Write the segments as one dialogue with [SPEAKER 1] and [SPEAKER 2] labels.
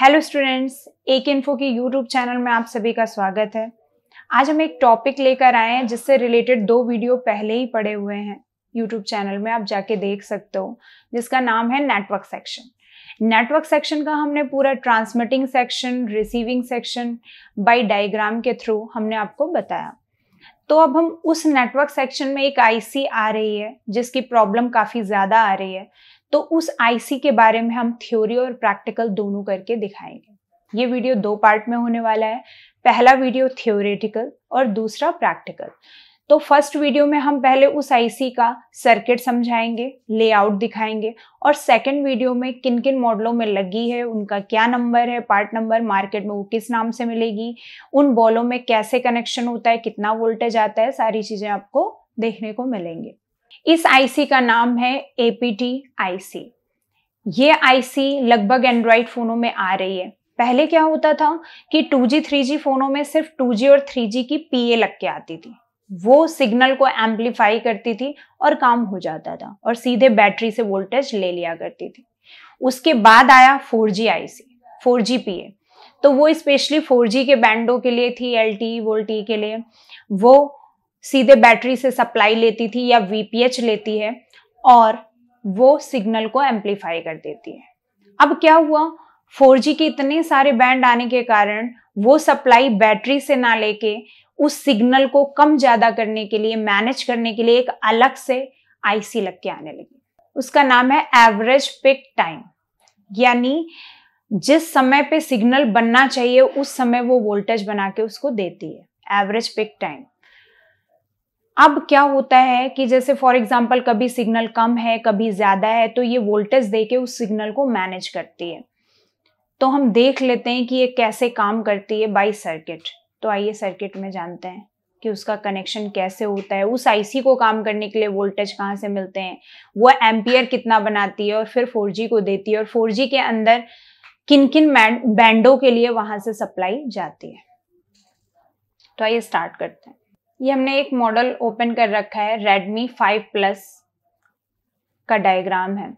[SPEAKER 1] hello students एक info की YouTube channel में आप सभी का स्वागत है आज हम एक टॉपिक लेकर आए हैं जिससे रिलेटेड दो वीडियो पहले ही पड़े हुए हैं यूट्यूब चैनल में आप जाके देख सकते हो जिसका नाम है नेटवर्क सेक्शन नेटवर्क सेक्शन का हमने पूरा transmitting section receiving section by diagram के थ्रू हमने आपको बताया तो अब हम उस नेटवर्क सेक्शन में एक आईसी आ रही है जिसकी प्रॉब्लम काफ़ी ज़्यादा आ रही है तो उस आईसी के बारे में हम थ्योरी और प्रैक्टिकल दोनों करके दिखाएंगे ये वीडियो दो पार्ट में होने वाला है पहला वीडियो थ्योरेटिकल और दूसरा प्रैक्टिकल तो फर्स्ट वीडियो में हम पहले उस आईसी का सर्किट समझाएंगे लेआउट दिखाएंगे और सेकंड वीडियो में किन किन मॉडलों में लगी है उनका क्या नंबर है पार्ट नंबर मार्केट में वो किस नाम से मिलेगी उन बॉलों में कैसे कनेक्शन होता है कितना वोल्टेज आता है सारी चीज़ें आपको देखने को मिलेंगे इस आईसी का नाम है एपीटी आईसी ये आईसी लगभग एंड्रॉयड फोनों में आ रही है पहले क्या होता था कि 2G 3G फोनों में सिर्फ 2G और 3G की पीए लग के आती थी वो सिग्नल को एम्पलीफाई करती थी और काम हो जाता था और सीधे बैटरी से वोल्टेज ले लिया करती थी उसके बाद आया 4G आईसी 4G पीए तो वो स्पेशली 4G के बैंडों के लिए थी एल टी वोल्टी के लिए वो सीधे बैटरी से सप्लाई लेती थी या वीपीएच लेती है और वो सिग्नल को एम्पलीफाई कर देती है अब क्या हुआ 4G के इतने सारे बैंड आने के कारण वो सप्लाई बैटरी से ना लेके उस सिग्नल को कम ज़्यादा करने के लिए मैनेज करने के लिए एक अलग से आईसी लग के आने लगी उसका नाम है एवरेज पिक टाइम यानी जिस समय पे सिग्नल बनना चाहिए उस समय वो वोल्टेज बना के उसको देती है एवरेज पिक टाइम अब क्या होता है कि जैसे फॉर एग्जाम्पल कभी सिग्नल कम है कभी ज़्यादा है तो ये वोल्टेज दे के उस सिग्नल को मैनेज करती है तो हम देख लेते हैं कि ये कैसे काम करती है बाई सर्किट तो आइए सर्किट में जानते हैं कि उसका कनेक्शन कैसे होता है उस आईसी को काम करने के लिए वोल्टेज कहाँ से मिलते हैं वो एम्पियर कितना बनाती है और फिर फोर को देती है और फोर के अंदर किन किन बैंडों के लिए वहां से सप्लाई जाती है तो आइए स्टार्ट करते हैं ये हमने एक मॉडल ओपन कर रखा है Redmi 5 Plus का डायग्राम है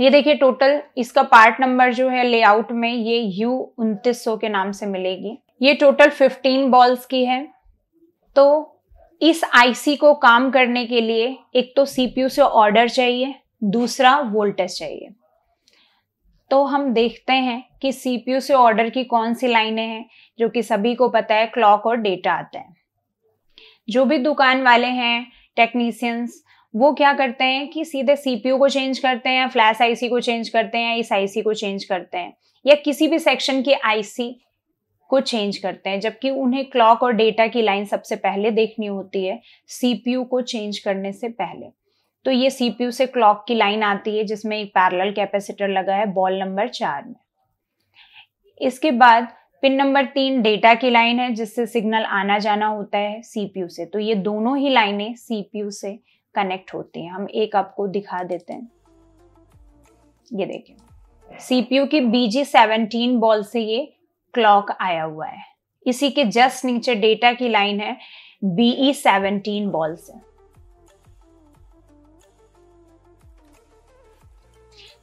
[SPEAKER 1] ये देखिए टोटल इसका पार्ट नंबर जो है लेआउट में ये यू उनतीस के नाम से मिलेगी ये टोटल 15 बॉल्स की है तो इस आईसी को काम करने के लिए एक तो सीपीयू से ऑर्डर चाहिए दूसरा वोल्टेज चाहिए तो हम देखते हैं कि सीपीयू से ऑर्डर की कौन सी लाइनें हैं जो कि सभी को पता है क्लॉक और डेटा आता है जो भी दुकान वाले हैं टेक्नीसियंस वो क्या करते हैं कि सीधे सीपीयू को चेंज करते हैं फ्लैश आईसी को चेंज करते हैं इस आईसी को चेंज करते हैं या किसी भी सेक्शन की आईसी को चेंज करते हैं जबकि उन्हें क्लॉक और डेटा की लाइन सबसे पहले देखनी होती है सीपीयू को चेंज करने से पहले तो ये सीपीयू से क्लॉक की लाइन आती है जिसमें एक पैरेलल कैपेसिटर लगा है बॉल नंबर चार में इसके बाद पिन नंबर तीन डेटा की लाइन है जिससे सिग्नल आना जाना होता है सीपीयू से तो ये दोनों ही लाइनें सीपीयू से कनेक्ट होती हैं हम एक आपको दिखा देते हैं ये देखिए सीपीयू की बीजी सेवनटीन बॉल से ये क्लॉक आया हुआ है इसी के जस्ट नीचे डेटा की लाइन है बीई सेवनटीन e बॉल से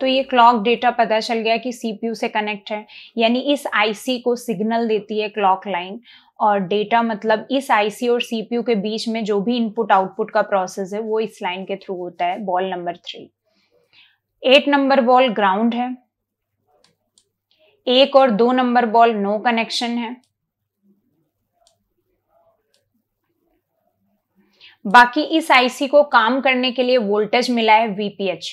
[SPEAKER 1] तो ये क्लॉक डेटा पता चल गया कि सीपीयू से कनेक्ट है यानी इस आईसी को सिग्नल देती है क्लॉक लाइन और डेटा मतलब इस आईसी और सीपीयू के बीच में जो भी इनपुट आउटपुट का प्रोसेस है वो इस लाइन के थ्रू होता है ball number three eight number ball ground है एक और दो नंबर बॉल नो कनेक्शन है बाकी इस आईसी को काम करने के लिए वोल्टेज मिला है वीपीएच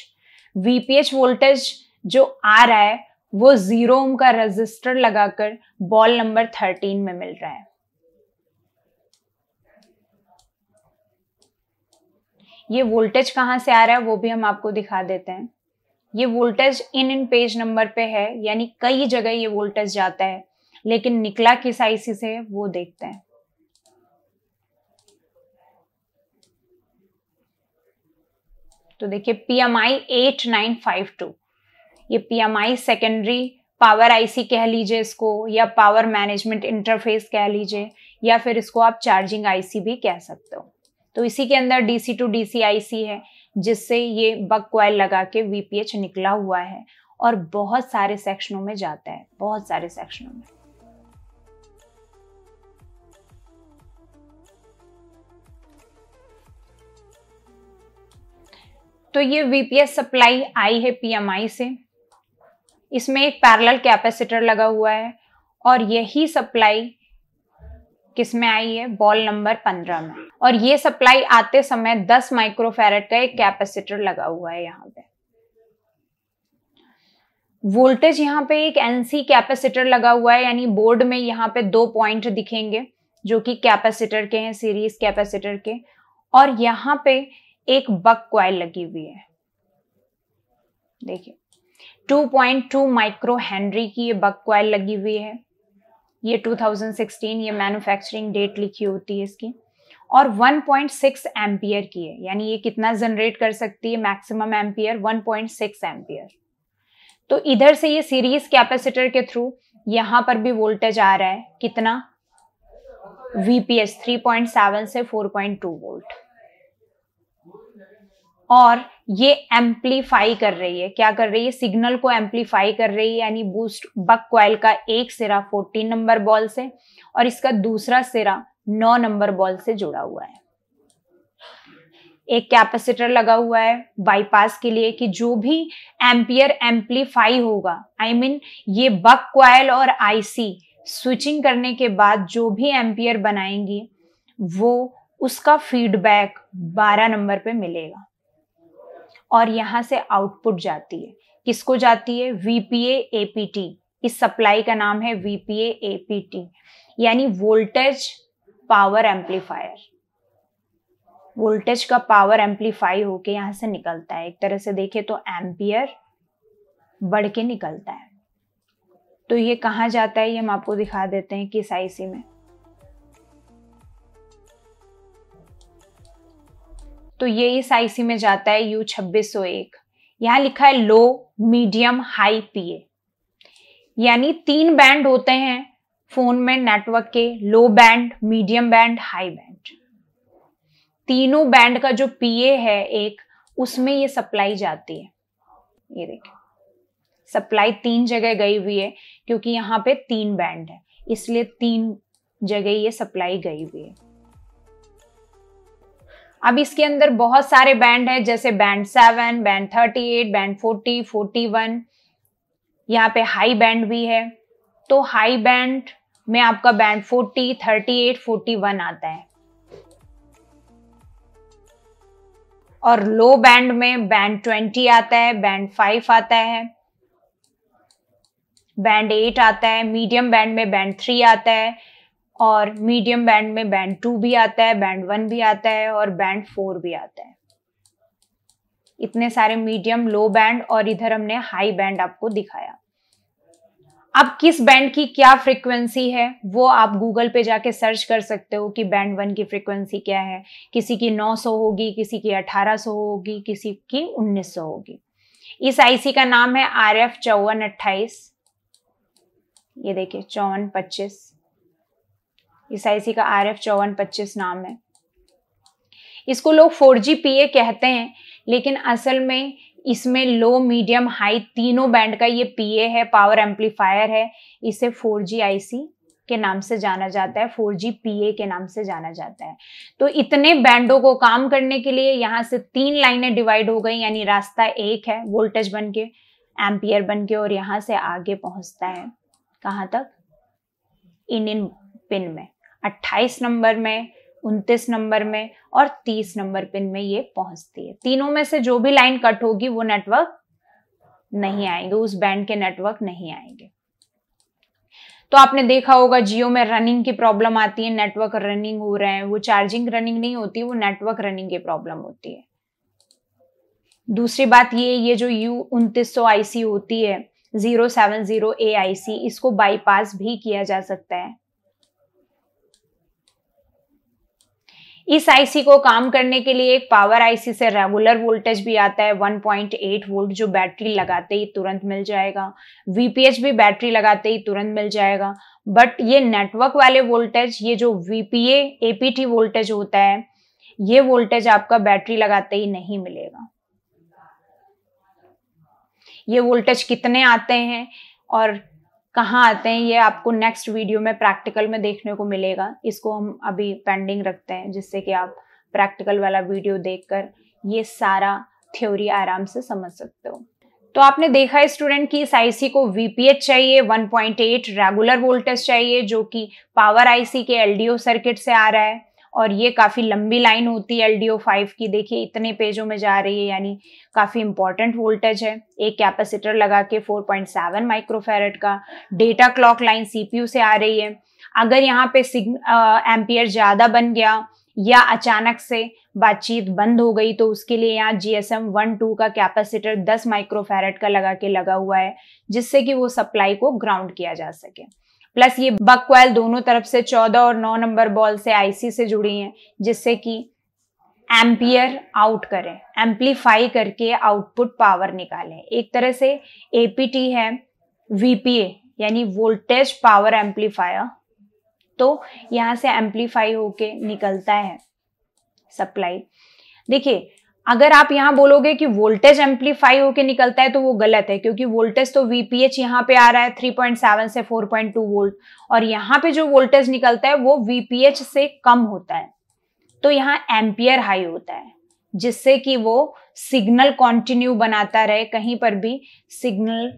[SPEAKER 1] वीपीएच वोल्टेज जो आ रहा है वो जीरो ओम का रजिस्टर लगाकर बॉल नंबर थर्टीन में मिल रहा है ये वोल्टेज कहां से आ रहा है वो भी हम आपको दिखा देते हैं ये वोल्टेज इन इन पेज नंबर पे है यानी कई जगह ये वोल्टेज जाता है लेकिन निकला किस आईसी से वो देखते हैं तो देखिए P M I eight nine five two ये P M I secondary power IC कह लीजिए इसको या पावर मैनेजमेंट इंटरफेस कह लीजिए या फिर इसको आप चार्जिंग आईसी भी कह सकते हो तो इसी के अंदर डीसी टू डीसी आईसी है जिससे ये बक क्वाइल लगा के वीपीएच निकला हुआ है और बहुत सारे सेक्शनों में जाता है बहुत सारे सेक्शनों में तो ये वीपीएस सप्लाई आई है पीएमआई से इसमें एक पैरेलल कैपेसिटर लगा हुआ है और यही सप्लाई किस में आई है बॉल नंबर पंद्रह में और ये सप्लाई आते समय दस माइक्रोफेरेट का एक कैपेसिटर लगा हुआ है यहाँ पे वोल्टेज यहाँ पे एक एनसी कैपेसिटर लगा हुआ है यानी बोर्ड में यहाँ पे दो पॉइंट दिखेंगे जो कि कैपेसिटर के हैं सीरीज कैपेसिटर के और यहाँ पे एक बक क्वाइल लगी हुई है देखिए 2.2 माइक्रो हेनरी की ये बक क्वाइल लगी हुई है ये 2016 ये मैन्युफैक्चरिंग डेट लिखी होती है इसकी और 1.6 पॉइंट की है यानी ये कितना जनरेट कर सकती है मैक्सिमम एम्पियर 1.6 पॉइंट तो इधर से ये सीरीज कैपेसिटर के थ्रू यहां पर भी वोल्टेज आ रहा है कितना वीपीएस 3.7 से 4.2 वोल्ट और ये एम्पलीफाई कर रही है क्या कर रही है सिग्नल को एम्पलीफाई कर रही है यानी बूस्ट बक क्वाइल का एक सिरा 14 नंबर बॉल से और इसका दूसरा सिरा 9 नंबर बॉल से जुड़ा हुआ है एक कैपेसिटर लगा हुआ है बाईपास के लिए कि जो भी एम्पियर एम्पलीफाई होगा आई I मीन mean, ये बक क्वाइल और आईसी स्विचिंग करने के बाद जो भी एम्पियर बनाएंगी वो उसका फीडबैक 12 नंबर पे मिलेगा और यहाँ से आउटपुट जाती है किसको जाती है वीपीए एपीटी इस सप्लाई का नाम है वीपीए एपीटी यानी वोल्टेज पावर एम्पलीफायर वोल्टेज का पावर एम्पलीफाई होके यहां से निकलता है एक तरह से देखे तो एम्पियर बढ़ के निकलता है तो ये कहा जाता है ये हम आपको दिखा देते हैं किस आईसी में तो ये इस आईसी में जाता है यू छब्बीस सौ एक यहाँ लिखा है लो मीडियम हाई पीए यानी तीन बैंड होते हैं फोन में नेटवर्क के low band medium band high band तीनों बैंड का जो पीए है एक उसमें ये सप्लाई जाती है ये देखिए सप्लाई तीन जगह गई हुई है क्योंकि यहाँ पे तीन बैंड है इसलिए तीन जगह ये सप्लाई गई हुई है अब इसके अंदर बहुत सारे बैंड है जैसे band seven band thirty eight band forty forty one यहाँ पे हाई बैंड भी है तो हाई बैंड में आपका band forty thirty eight forty one आता है और लो बैंड में बैंड ट्वेंटी आता है बैंड फाइव आता है बैंड एट आता है मीडियम बैंड में बैंड थ्री आता है और मीडियम बैंड में बैंड टू भी आता है बैंड वन भी आता है और बैंड फोर भी आता है इतने सारे मीडियम लो बैंड और इधर हमने हाई बैंड आपको दिखाया अब किस बैंड की क्या फ्रीक्वेंसी है वो आप गूगल पे जाके सर्च कर सकते हो कि बैंड वन की फ्रीक्वेंसी क्या है किसी की 900 होगी किसी की 1800 होगी किसी की 1900 होगी इस आईसी का नाम है आर एफ चौवन अट्ठाईस ये देखिए चौवन पच्चीस इस सी का आर एफ चौवन पच्चीस नाम है इसको लोग फोर जी पी ए कहते हैं लेकिन असल में इसमें लो मीडियम हाई तीनों बैंड का ये पी ए है पावर एम्पलीफायर है इसे फोर जी आई सी के नाम से जाना जाता है फोर जी पी ए के नाम से जाना जाता है तो इतने बैंडों को काम करने के लिए यहाँ से तीन लाइनें डिवाइड हो गई यानी रास्ता एक है वोल्टेज बन के एम्पियर बन के और यहाँ से आगे पहुँचता है कहाँ तक इन इन पिन में अट्ठाईस नंबर में उनतीस नंबर में और तीस नंबर पिन में ये पहुंचती है तीनों में से जो भी लाइन कट होगी वो नेटवर्क नहीं आएंगे उस बैंड के नेटवर्क नहीं आएंगे तो आपने देखा होगा जियो में रनिंग की प्रॉब्लम आती है नेटवर्क रनिंग हो रहे हैं वो चार्जिंग रनिंग नहीं होती वो नेटवर्क रनिंग की प्रॉब्लम होती है दूसरी बात ये ये जो यू उन्तीस सौ आईसी होती है zero seven zero A I C इसको बाईपास भी किया जा सकता है इस आईसी को काम करने के लिए एक पावर आईसी से रेगुलर वोल्टेज भी आता है 1.8 वोल्ट जो बैटरी लगाते ही तुरंत मिल जाएगा वीपीएच भी बैटरी लगाते ही तुरंत मिल जाएगा बट ये नेटवर्क वाले वोल्टेज ये जो वीपीए एपीटी वोल्टेज होता है ये वोल्टेज आपका बैटरी लगाते ही नहीं मिलेगा ये वोल्टेज कितने आते हैं और कहाँ आते हैं ये आपको नेक्स्ट वीडियो में प्रैक्टिकल में देखने को मिलेगा इसको हम अभी पेंडिंग रखते हैं जिससे कि आप प्रैक्टिकल वाला वीडियो देखकर ये सारा थ्योरी आराम से समझ सकते हो तो आपने देखा है स्टूडेंट कि इस आईसी को वीपीएच चाहिए 1.8 रेगुलर वोल्टेज चाहिए जो कि पावर आईसी के एलडीओ सर्किट से आ रहा है और ये काफ़ी लंबी लाइन होती है एल डी की देखिए इतने पेजों में जा रही है यानी काफ़ी इंपॉर्टेंट वोल्टेज है एक कैपेसिटर लगा के 4.7 माइक्रोफेरेट का डेटा क्लॉक लाइन सीपीयू से आ रही है अगर यहाँ पे एम्पियर ज़्यादा बन गया या अचानक से बातचीत बंद हो गई तो उसके लिए यहाँ G S M one two का कैपेसिटर दस माइक्रोफेरेट का लगा के लगा हुआ है जिससे कि वो सप्लाई को ग्राउंड किया जा सके प्लस ये बक दोनों तरफ से चौदह और नौ नंबर बॉल से आईसी से जुड़ी हैं जिससे कि एम्पियर आउट करें एम्पलीफाई करके आउटपुट पावर निकालें एक तरह से एपीटी है वीपीए यानी वोल्टेज पावर एम्पलीफायर तो यहां से एम्पलीफाई होके निकलता है सप्लाई देखिए अगर आप यहां बोलोगे कि वोल्टेज एम्पलीफाई होके निकलता है तो वो गलत है क्योंकि वोल्टेज तो वीपीएच यहाँ पे आ रहा है 3.7 से 4.2 वोल्ट और यहाँ पे जो वोल्टेज निकलता है वो वीपीएच से कम होता है तो यहाँ एम्पियर हाई होता है जिससे कि वो सिग्नल कंटिन्यू बनाता रहे कहीं पर भी सिग्नल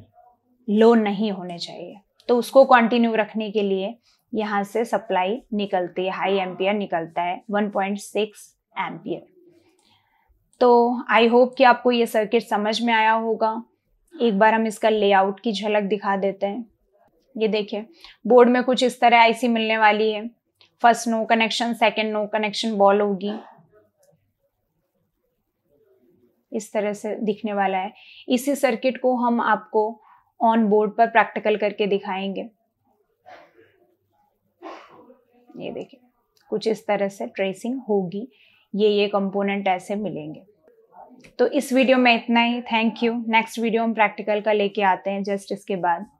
[SPEAKER 1] लो नहीं होने चाहिए तो उसको कॉन्टिन्यू रखने के लिए यहां से सप्लाई निकलती है हाई एम्पियर निकलता है 1.6 एम्पियर तो आई होप कि आपको ये सर्किट समझ में आया होगा एक बार हम इसका लेआउट की झलक दिखा देते हैं ये देखिए बोर्ड में कुछ इस तरह आईसी मिलने वाली है first no connection second no connection ball होगी इस तरह से दिखने वाला है इसी सर्किट को हम आपको ऑन बोर्ड पर प्रैक्टिकल करके दिखाएंगे ये देखिए कुछ इस तरह से ट्रेसिंग होगी ये ये कंपोनेंट ऐसे मिलेंगे तो इस वीडियो में इतना ही थैंक यू नेक्स्ट वीडियो हम प्रैक्टिकल का लेके आते हैं जस्ट इसके बाद